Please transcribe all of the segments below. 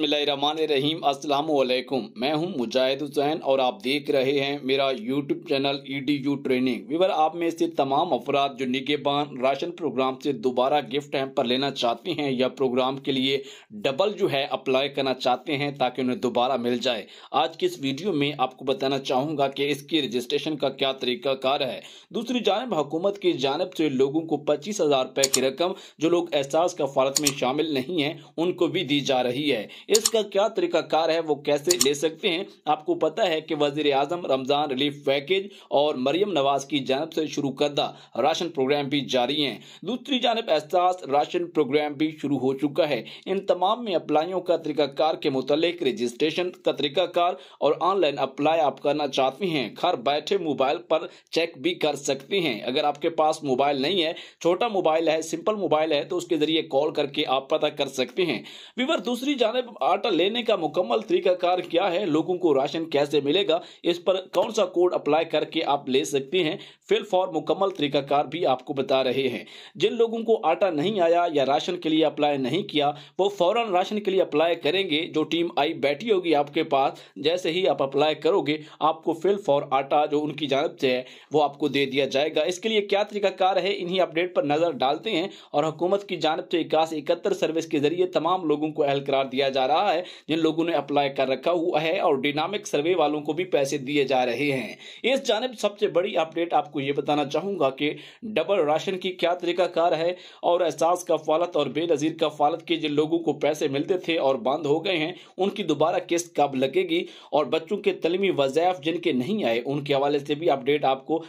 रहीम अस्सलाम मैं हूं मुजाहिद हुसैन और आप देख रहे हैं मेरा YouTube channel E D U training viewer आप में से तमाम अफराद जो निगेबान राशन प्रोग्राम से दोबारा गिफ्ट हैम्प पर लेना चाहते हैं या प्रोग्राम के लिए डबल जो है अप्लाई करना चाहते हैं ताकि उन्हें दोबारा मिल जाए आज की इस वीडियो में आपको बताना चाहूँगा कि इसकी रजिस्ट्रेशन का क्या तरीका कार है दूसरी जानब हुकूमत की जानब से लोगों को पच्चीस हज़ार रुपये की रकम जो लोग एहसास का फालत में शामिल नहीं है उनको भी दी जा रही है इसका क्या तरीकाकार है वो कैसे ले सकते हैं आपको पता है कि वजीर आजम रमजान रिलीफ पैकेज और मरियम नवाज की जानब से शुरू करदा राशन प्रोग्राम भी जारी है दूसरी जानब एहसास राशन प्रोग्राम भी शुरू हो चुका है इन तमाम में अप्लाइयों का तरीकाकार के मुतालिक रजिस्ट्रेशन का तरीकाकार और ऑनलाइन अप्लाई आप करना चाहते हैं घर बैठे मोबाइल पर चेक भी कर सकते हैं अगर आपके पास मोबाइल नहीं है छोटा मोबाइल है सिंपल मोबाइल है तो उसके जरिए कॉल करके आप पता कर सकते हैं विवर दूसरी जानब आटा लेने का मुकम्मल तरीकाकार क्या है लोगों को राशन कैसे मिलेगा इस पर कौन सा कोड अप्लाई करके आप ले सकते हैं फिल फॉर मुकम्मल तरीकाकार भी आपको बता रहे हैं जिन लोगों को आटा नहीं आया या राशन के लिए अप्लाई नहीं किया वो फौरन राशन के लिए अप्लाई करेंगे जो टीम आई बैठी होगी आपके पास जैसे ही आप अप्लाई करोगे आपको फिल फॉर आटा जो उनकी जानब से है वो आपको दे दिया जाएगा इसके लिए क्या तरीकाकार है इन्हीं अपडेट पर नजर डालते हैं और हुकूमत की जानब से इक्यासी इकहत्तर सर्विस के जरिए तमाम लोगों को अहल करार दिया जाए जा रहा है जिन लोगों ने अप्लाई कर रखा हुआ है और डिनामिक सर्वे वालों को भी पैसे दिए जा रहे हैं इस जानब सबसे बड़ी अपडेट आपको ये बताना चाहूंगा कि डबल राशन की क्या तरीकाकार है और एहसास का फालत और बेनज़ीर का फालत के जिन लोगों को पैसे मिलते थे और बंद हो गए हैं उनकी दोबारा किस्त कब लगेगी और बच्चों के तलीमी वजायफ जिनके नहीं आए उनके हवाले से भी अपडेट आपको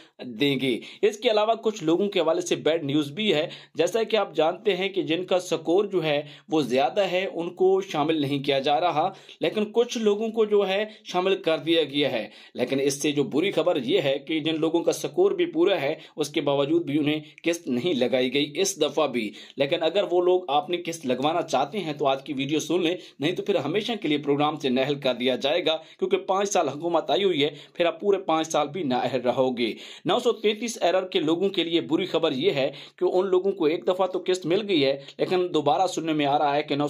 देंगे इसके अलावा कुछ लोगों के हवाले से बैड न्यूज़ भी है जैसा कि आप जानते हैं कि जिनका स्कोर जो है वो ज़्यादा है उनको शामिल नहीं किया जा रहा लेकिन कुछ लोगों को जो है शामिल कर दिया गया है लेकिन इससे जो बुरी खबर यह है कि जिन लोगों का स्कोर भी पूरा है उसके बावजूद भी उन्हें किस्त नहीं लगाई गई इस दफा भी लेकिन अगर वो लोग आपने किस्त लगवाना चाहते हैं तो आज की वीडियो सुन लें नहीं तो फिर हमेशा के लिए प्रोग्राम से नहल कर दिया जाएगा क्योंकि पांच साल हुकूमत आई हुई है फिर आप पूरे पांच साल भी नाअहल रहोगे नौ एरर के लोगों के लिए बुरी खबर यह है कि उन लोगों को एक दफा तो किस्त मिल गई है लेकिन दोबारा सुनने में आ रहा है कि नौ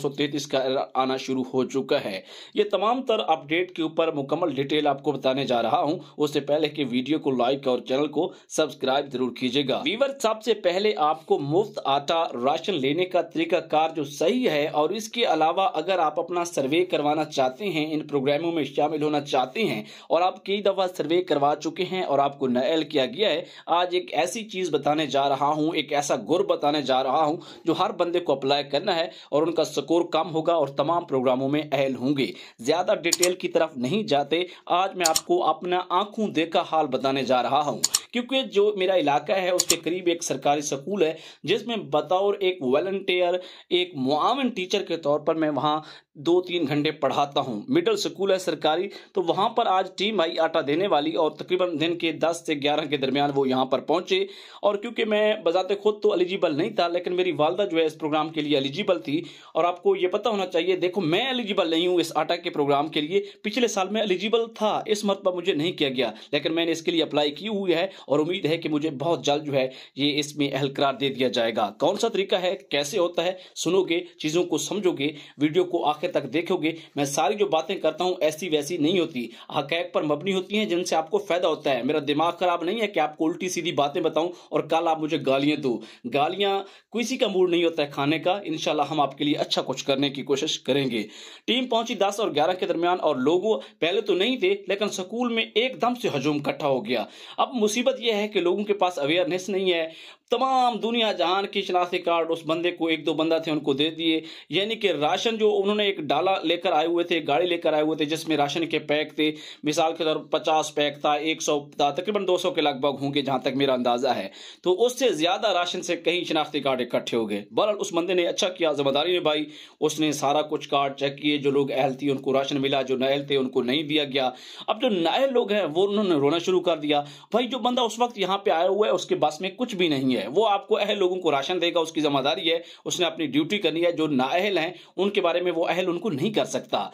का एरर आना शुरू हो चुका है ये तमाम तर अपडेट के ऊपर मुकम्मल डिटेल आपको बताने जा रहा हूँ उससे पहले की वीडियो को लाइक और चैनल को सब्सक्राइब जरूर कीजिएगा वीवर सबसे पहले आपको मुफ्त आटा राशन लेने का तरीका कार जो सही है और इसके अलावा अगर आप अपना सर्वे करवाना चाहते हैं इन प्रोग्रामों में शामिल होना चाहते हैं और आप कई दफा सर्वे करवा चुके हैं और आपको नएल किया गया है आज एक ऐसी चीज बताने जा रहा हूं एक ऐसा गुर बताने जा रहा हूं जो हर बंदे को अप्लाई करना है और उनका स्कोर कम होगा और तमाम प्रोग्रामों में अहल होंगे ज़्यादा डिटेल की तरफ नहीं जाते आज मैं आपको अपना आंखों देखा हाल बताने जा रहा हूँ क्योंकि जो मेरा इलाका है उसके करीब एक सरकारी स्कूल है जिसमें बतौर एक वॉल्टियर एक मुआवन टीचर के तौर पर मैं वहाँ दो तीन घंटे पढ़ाता हूँ मिडिल स्कूल है सरकारी तो वहाँ पर आज टीम आई आटा देने वाली और तकरीबन दिन के दस से ग्यारह के दरमियान वो यहाँ पर पहुँचे और क्योंकि मैं बजाते खुद तो एलिजिबल नहीं था लेकिन मेरी वालदा जो है इस प्रोग्राम के लिए एलिजिबल थी और आपको ये पता होना चाहिए देखो मैं एलिजिबल नहीं हूँ इस आटा के प्रोग्राम के लिए पिछले साल में एलिजिबल था इस मत पर मुझे नहीं किया गया लेकिन मैंने इसके लिए अप्लाई की हुई है और उम्मीद है कि मुझे बहुत जल्द जो है ये इसमें अहल करार दे दिया जाएगा कौन सा तरीका है कैसे होता है सुनोगे चीज़ों को समझोगे वीडियो को आखिर आखिर तक देखोगे मैं सारी जो बातें करता हूँ ऐसी वैसी नहीं होती हकैक पर मबनी होती हैं जिनसे आपको फायदा होता है मेरा दिमाग खराब नहीं है कि आपको उल्टी सीधी बातें बताऊं और कल आप मुझे गालियां दो गालियां किसी का मूड नहीं होता है खाने का इनशाला हम आपके लिए अच्छा कुछ करने की कोशिश करेंगे टीम पहुंची दस और ग्यारह के दरमियान और लोगों पहले तो नहीं थे लेकिन स्कूल में एकदम से हजूम इकट्ठा हो गया अब मुसीबत यह है कि लोगों के पास अवेयरनेस नहीं है तमाम दुनिया जहान की शनाख्ती कार्ड उस बंदे को एक दो बंदा थे उनको दे दिए यानी कि राशन जो उन्होंने एक डाला लेकर आए हुए थे गाड़ी लेकर आए हुए थे जिसमें राशन के पैक थे मिसाल के तौर पर पचास पैक था एक सौ था तकरीबन दो सौ के लगभग होंगे जहाँ तक मेरा अंदाजा है तो उससे ज़्यादा राशन से कहीं शनाख्ती कार्ड इकट्ठे हो गए बहरहाल उस बंदे ने अच्छा किया जिम्मेदारी निभाई उसने सारा कुछ कार्ड चेक किए जो लोग अहल थे उनको राशन मिला जो नायल थे उनको नहीं दिया गया अब जो नायल लोग हैं वो उन्होंने रोना शुरू कर दिया भाई जो बंदा उस वक्त यहाँ पे आया हुआ है उसके बस में कुछ भी नहीं है है वो आपको अहल लोगों को राशन देगा उसकी जिम्मेदारी है उसने अपनी ड्यूटी करनी है जो नाअहल हैं उनके बारे में वो अहल उनको नहीं कर सकता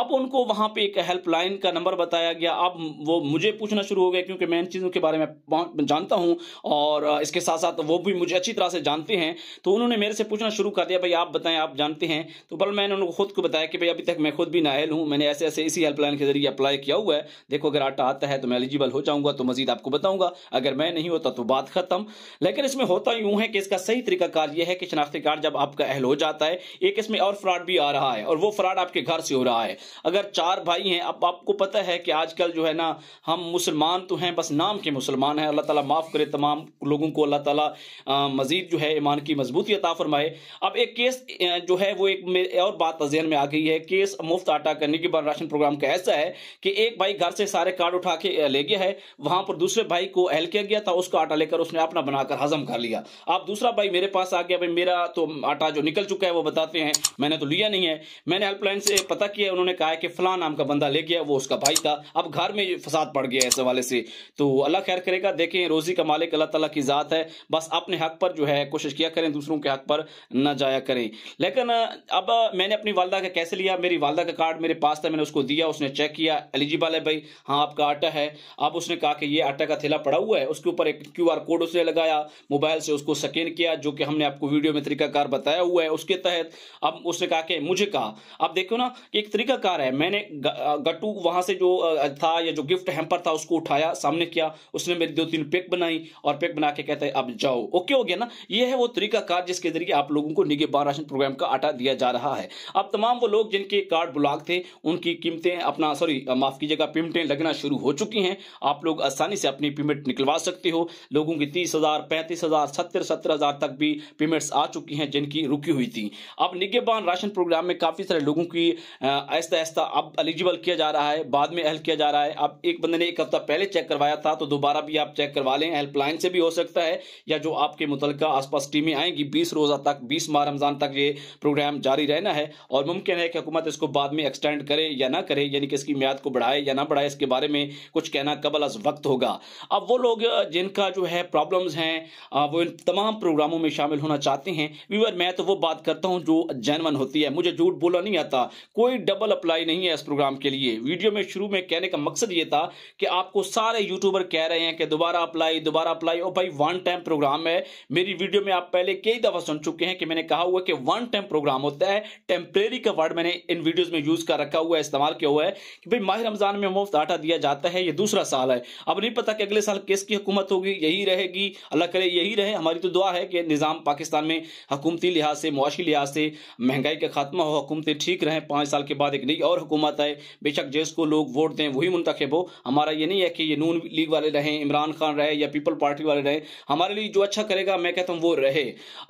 अब उनको वहाँ पे एक हेल्पलाइन का नंबर बताया गया अब वो मुझे पूछना शुरू हो गया क्योंकि मैं इन चीज़ों के बारे में जानता हूँ और इसके साथ साथ वो भी मुझे अच्छी तरह से जानते हैं तो उन्होंने मेरे से पूछना शुरू कर दिया भाई आप बताएं आप जानते हैं तो बल मैंने उनको खुद को बताया कि भाई अभी तक मैं खुद भी नायल हूँ मैंने ऐसे ऐसे इसी हेल्पलाइन के जरिए अप्लाई किया हुआ है देखो अगर आटा आता है तो मैं एलिजिबल हो जाऊँगा तो मजीद आपको बताऊंगा अगर मैं नहीं होता तो बात खत्म लेकिन इसमें होता यूं है कि इसका सही तरीकाकार यह है कि शनाख्ती कार्ड जब आपका अहल हो जाता है एक इसमें और फ्रॉड भी आ रहा है और वो फ्रॉड आपके घर से हो रहा है अगर चार भाई हैं अब आपको पता है कि आजकल जो है ना हम मुसलमान तो हैं बस नाम के मुसलमान हैं अल्लाह ताला माफ़ करे तमाम लोगों को अल्लाह ताला मज़ीद जो है ईमान की मजबूती अता फरमाए अब एक केस जो है वो एक और बात जहन में आ गई है केस मुफ्त आटा करने के बाद राशन प्रोग्राम का ऐसा है कि एक भाई घर से सारे कार्ड उठा के ले गया है वहां पर दूसरे भाई को अहल किया गया था उसका आटा लेकर उसने अपना बनाकर हजम कर लिया अब दूसरा भाई मेरे पास आ गया भाई मेरा तो आटा जो निकल चुका है वो बताते हैं मैंने तो लिया नहीं है मैंने हेल्पलाइन से पता किया उन्होंने में कहा है कि फला नाम का बंदा ले गया वो उसका भाई था अब घर में फसाद पड़ गया ऐसे वाले से तो अल्लाह खैर करेगा देखें रोज़ी का मालिक अल्लाह तला की ज़ात है बस अपने हक पर जो है कोशिश किया करें दूसरों के हक पर न जाया करें लेकिन अब मैंने अपनी वालदा का कैसे लिया मेरी वालदा का कार्ड मेरे पास था मैंने उसको दिया उसने चेक किया एलिजिबल है भाई हाँ आपका आटा है अब उसने कहा कि ये आटा का थैला पड़ा हुआ है उसके ऊपर एक क्यू कोड उसने लगाया मोबाइल से उसको स्कैन किया जो कि हमने आपको वीडियो में तरीकाकार बताया हुआ है उसके तहत अब उसने कहा कि मुझे कहा अब देखो ना कि एक तरीका का कार है मैंने गट्टू वहां से जो था या जो गिफ्ट हैम्पर था उसको उठाया सामने किया उसने मेरी दो तीन पेक बनाई और पेक बना के कहता है अब जाओ ओके हो गया ना ये है वो तरीका कार जिसके जरिए आप लोगों को निगे बार राशन प्रोग्राम का आटा दिया जा रहा है अब तमाम वो लोग जिनके कार्ड ब्लॉक थे उनकी कीमतें अपना सॉरी माफ कीजिएगा पेमेंटें लगना शुरू हो चुकी हैं आप लोग आसानी से अपनी पेमेंट निकलवा सकते हो लोगों की तीस हजार पैंतीस हजार सत्तर सत्तर हजार तक भी पेमेंट्स आ चुकी हैं जिनकी रुकी हुई थी अब निगेबान राशन प्रोग्राम में काफी सारे लोगों की आहिस्ता आहिस्ता अब एलिजिबल किया जा रहा है बाद में अहल किया जा रहा है अब एक बंदे ने एक हफ्ता पहले चेक करवाया था तो दोबारा भी आप चेक करवा लें हेल्पलाइन से भी हो सकता है या जो आपके मुतल आसपास टीमें आएंगी बीस रोज़ा तक बीस माह रमज़ान तक ये प्रोग्राम जारी रहना है और मुमकिन है कि हुकूमत इसको बाद में एक्सटेंड करे या ना करे यानी कि इसकी म्याद को बढ़ाए या ना बढ़ाए इसके बारे में कुछ कहना कबल अज वक्त होगा अब वो लोग जिनका जो है प्रॉब्लम है वो इन तमाम प्रोग्रामों में शामिल होना चाहते हैं व्यूअर मैं तो वो बात करता हूँ जो जैनवन होती है मुझे झूठ बोला नहीं आता कोई डबल अप्लाई नहीं है इस प्रोग्राम के लिए वीडियो में शुरू में कहने का मकसद ये था कि आपको सारे यूट्यूबर कह रहे हैं कि दोबारा अप्लाई दोबारा अप्लाई और भाई वन टाइम प्रोग्राम है मेरी वीडियो में आप पहले कई दफ़ा सुन चुके हैं कि मैंने कहा हुआ कि वन टाइम प्रोग्राम होता है टेम्परेरी का वर्ड मैंने इन वीडियोज़ में यूज़ कर रखा हुआ है इस्तेमाल किया हुआ है कि भाई माह रमज़ान में मुफ्त आटा दिया जाता है ये दूसरा साल है अब नहीं पता कि अगले साल किसकी हुकूमत होगी यही रहेगी अल्लाह करे यही रहे हमारी तो दुआ है कि निज़ाम पाकिस्तान में हकूमती लिहाज से मुआशी लिहाज से महंगाई का खात्मा हो हुकूमतें ठीक रहे पांच साल के बाद एक लीग और हुकूमत है बेशक जिसको लोग वोट दें वही मुंतखब हो हमारा ये नहीं है कि ये नून लीग वाले रहें इमरान खान रहे या पीपल पार्टी वाले रहें हमारे लिए जो अच्छा करेगा मैं कहता हूँ वो रहे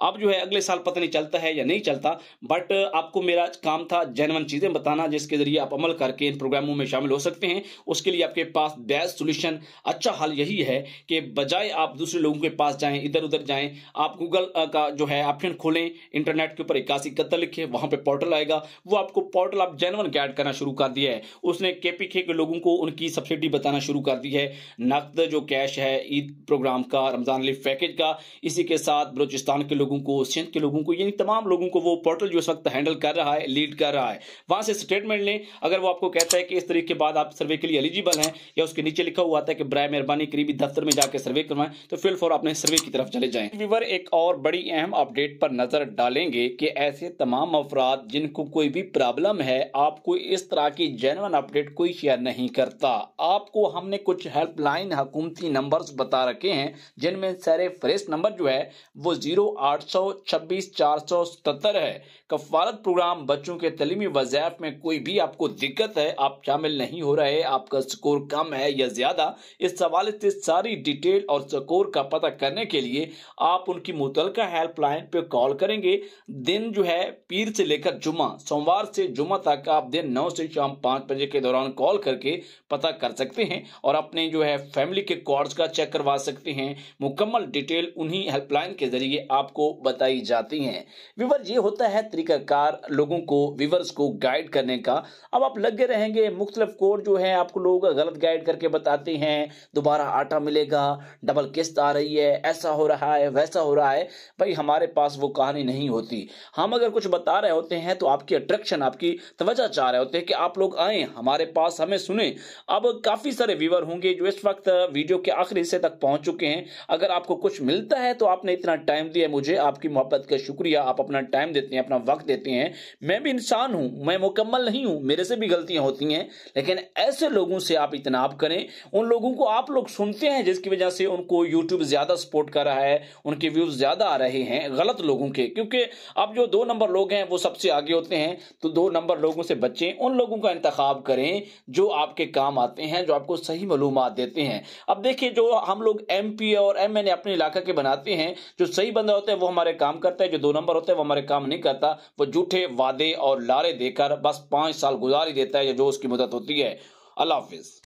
अब जो है अगले साल पता नहीं चलता है या नहीं चलता बट आपको मेरा काम था जैनवन चीज़ें बताना जिसके ज़रिए आप अमल करके इन प्रोग्रामों में शामिल हो सकते हैं उसके लिए आपके पास बेस्ट सोल्यूशन अच्छा हल यही है कि बजाय आप दूसरे लोगों के पास जाएँ इधर उधर जाएँ आप गूगल का जो है ऑप्शन खोलें इंटरनेट के ऊपर इक्यासी इकहत्तर लिखें वहां पर पोर्टल आएगा वो आपको पोर्टल आप जैनवन कॉमन गाइड करना शुरू कर दिया है उसने केपीके के लोगों को उनकी सब्सिडी बताना शुरू कर दी है नकद जो कैश है ईद प्रोग्राम का रमजान रिलीफ पैकेज का इसी के साथ बलोचिस्तान के लोगों को सिंध के लोगों को यानी तमाम लोगों को वो पोर्टल जो इस वक्त हैंडल कर रहा है लीड कर रहा है वहां से स्टेटमेंट लें अगर वो आपको कहता है कि इस तरीके के बाद आप सर्वे के लिए एलिजिबल हैं या उसके नीचे लिखा हुआ था कि बर मेहरबानी करीबी दफ्तर में जाकर सर्वे करवाएं तो फिल फॉर आपने सर्वे की तरफ चले जाए व्यूवर एक और बड़ी अहम अपडेट पर नजर डालेंगे कि ऐसे तमाम अफराद जिनको कोई भी प्रॉब्लम है आप आपको इस तरह की जेनवन अपडेट कोई शेयर नहीं करता आपको हमने कुछ हेल्पलाइन हकूमती नंबर्स बता रखे हैं जिनमें सर फ्रेश नंबर जो है वो जीरो आठ सौ छब्बीस चार सौ सतर है कफालत प्रोग्राम बच्चों के तलीमी वजैफ में कोई भी आपको दिक्कत है आप शामिल नहीं हो रहे आपका स्कोर कम है या ज्यादा इस सवाल से सारी डिटेल और स्कोर का पता करने के लिए आप उनकी मुतल हेल्पलाइन पे कॉल करेंगे दिन जो है पीर से लेकर जुमा सोमवार से जुमा तक आप आप दिन नौ से शाम पाँच बजे के दौरान कॉल करके पता कर सकते हैं और अपने जो है फैमिली के कॉर्ड्स का चेक करवा सकते हैं मुकम्मल डिटेल उन्हीं हेल्पलाइन के जरिए आपको बताई जाती हैं विवर ये होता है तरीकाकार लोगों को विवर्स को गाइड करने का अब आप लगे रहेंगे मुख्तलिफ कोड जो है आपको लोग गलत गाइड करके बताते हैं दोबारा आटा मिलेगा डबल किस्त आ रही है ऐसा हो रहा है वैसा हो रहा है भाई हमारे पास वो कहानी नहीं होती हम अगर कुछ बता रहे होते हैं तो आपकी अट्रैक्शन आपकी तवजह चाह रहे होते हैं कि आप लोग आए हमारे पास हमें सुने अब काफ़ी सारे व्यूवर होंगे जो इस वक्त वीडियो के आखिरी हिस्से तक पहुंच चुके हैं अगर आपको कुछ मिलता है तो आपने इतना टाइम दिया मुझे आपकी मोहब्बत का शुक्रिया आप अपना टाइम देते हैं अपना वक्त देते हैं मैं भी इंसान हूं मैं मुकम्मल नहीं हूं मेरे से भी गलतियां होती हैं लेकिन ऐसे लोगों से आप इतना आप करें उन लोगों को आप लोग सुनते हैं जिसकी वजह से उनको यूट्यूब ज़्यादा सपोर्ट कर रहा है उनके व्यूज़ ज़्यादा आ रहे हैं गलत लोगों के क्योंकि अब जो दो नंबर लोग हैं वो सबसे आगे होते हैं तो दो नंबर लोगों से बचें उन लोगों का इंतखब करें जो आपके काम आते हैं जो आपको सही मालूम देते हैं अब देखिए जो हम लोग एम पी और एम एन अपने इलाके के बनाते हैं जो सही बंदा होता है वो हमारे काम करता है जो दो नंबर होता है वो हमारे काम नहीं करता वो झूठे वादे और लारे देकर बस पाँच साल गुजार ही देता है जो उसकी मदद होती है अल्लाह हाफिज़